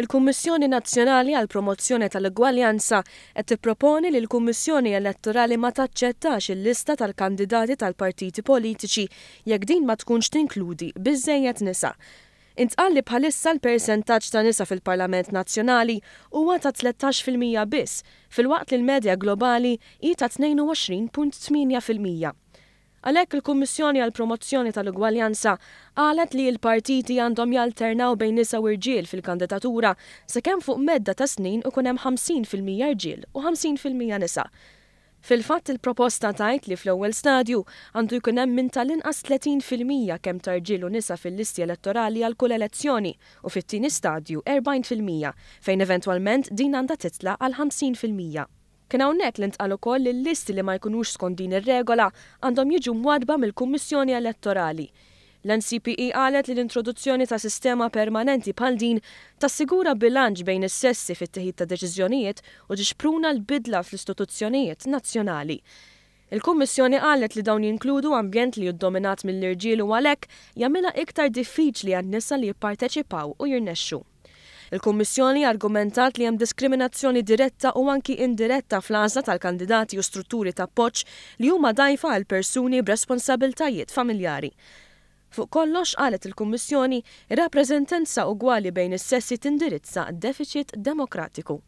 Il-Kummissjoni Nazzjonali għal Promozzjoni tal-Igwaljanza qed tipproponi li l-Kummissjoni Elettorali ma taċċettax il-lista tal-kandidati tal-partiti politiċi jekk din ma tkunx tinkludi biżejjed nisa. Intqal li bħalissa l-persentaġġ ta' nisa fil-Parlament Nazzjonali huwa ta' 13% biss, fil-waqt li l-medja globali hi ta' 22.8%. Għalhekk il-Kummissjoni għal promozzjoni tal-Ugwaljanza qalet li l-partiti għandhom jalternaw bejn nisa u rġiel fil-kandidatura sakemm fuq medda ta' snin ukun hemm 50% rġiel u 50% nisa. Fil-fatt il-proposta tajt li fl-ewwel stadju għandu jkun hemm minn tal-inqas 30% kemm u nisa fil-listi elettorali għal kull elezzjoni u fit-tieni stadju 40% fejn eventwalment din għandha titla għal 50%. Kien hawnhekk li ntqal ukoll li l-listi li ma jkunux skont din ir-regola għandhom jiġu mwadba mill-Kummissjoni Elettorali. L-NCPE qalet li l-introduzzjoni ta' sistema permanenti bħal din tassigura bilanċ bejn is-sessi fit-teħid ta' deċiżjonijiet u tixpruna l-bidla fl-istituzzjonijiet nazzjonali. Il-Kummissjoni qalet li dawn jinkludu ambjent li jiddominat mill-irġiel u għalhekk jagħmilha iktar diffiċli għan-nisa li jipparteċipaw u jirnexxu. Il-Kummissjoni argumentat li hemm diskriminazzjoni diretta u anki indiretta fl-għażla tal-kandidati u strutturi ta' poċ li huma dajfa għal persuni b'responsabiltajiet familjari. Fuq kollox qalet il-Kummissjoni rappreżentanza ugwali bejn is-sessi tindirizza deficit demokratiku.